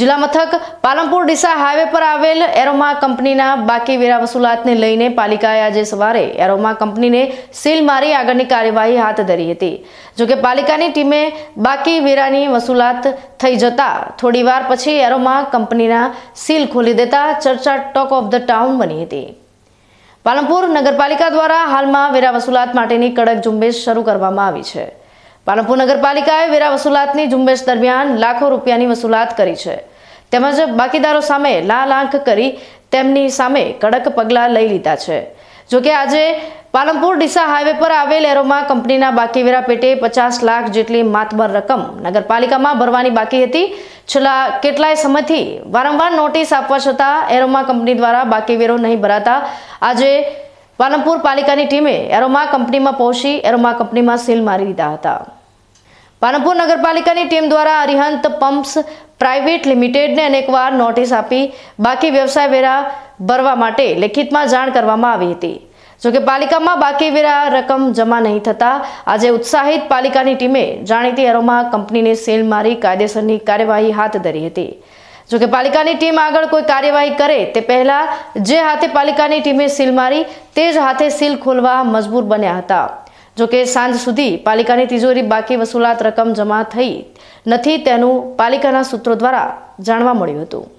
જિલ્લા મથક પાલનપુર ડીસા હાઈવે પર આવેલ એરોમા કંપનીના બાકી વેરા વસૂલાતને લઈને પાલિકાએ આજે સવારે એરોમા કંપનીને સીલ મારી આગળની કાર્યવાહી હાથ ધરી હતી જોકે પાલિકાની ટીમે બાકી વેરાની વસૂલાત થઈ જતા થોડીવાર પછી એરોમા કંપનીના સીલ ખોલી દેતા ચર્ચા ટોક ઓફ ધ ટાઉન બની હતી પાલનપુર નગરપાલિકા દ્વારા હાલમાં વેરા વસૂલાત માટેની કડક ઝુંબેશ શરૂ કરવામાં આવી છે પાલનપુર નગરપાલિકાએ વેરા વસૂલાતની ઝુંબેશ દરમિયાન લાખો રૂપિયાની વસૂલાત કરી છે તેમજ બાકીદારો સામે લાલાંક કરી તેમની સામે કડક પગલાં લઈ લીધા છે જોકે આજે પાલનપુર ડીસા હાઈવે પર આવેલ એરોમાં કંપનીના બાકી વેરા પેટે પચાસ લાખ જેટલી માતબર રકમ નગરપાલિકામાં ભરવાની બાકી હતી છેલ્લા કેટલાય સમયથી વારંવાર નોટિસ આપવા છતાં એરોમાં કંપની દ્વારા બાકી વેરો નહીં ભરાતા આજે પાલમપુર પાલિકાની ટીમે એરોમા કંપનીમાં પહોંચી એરોમા કંપનીમાં સીલ મારી દીધા હતા પાલમપુર નગરપાલિકાની ટીમ દ્વારા અરિહંત પમ્પ્સ પ્રાઇવેટ લિમિટેડને અનેકવાર નોટિસ આપી બાકી વ્યવસાય વેરા ભરવા માટે લેખિતમાં જાણ કરવામાં આવી હતી જોકે પાલિકામાં બાકી વેરા રકમ જમા નહીં થતા આજે ઉત્સાહિત પાલિકાની ટીમે જાણીતી એરોમા કંપનીને સીલ મારી કાયદેસરની કાર્યવાહી હાથ ધરી હતી જો કે પાલિકાની ટીમ આગળ કોઈ કાર્યવાહી કરે તે પહેલા જે હાથે પાલિકાની ટીમે સીલ મારી તે જ હાથે સીલ ખોલવા મજબૂર બન્યા હતા જોકે સાંજ સુધી પાલિકાની તિજોરી બાકી વસૂલાત રકમ જમા થઈ નથી તેનું પાલિકાના સૂત્રો દ્વારા જાણવા મળ્યું હતું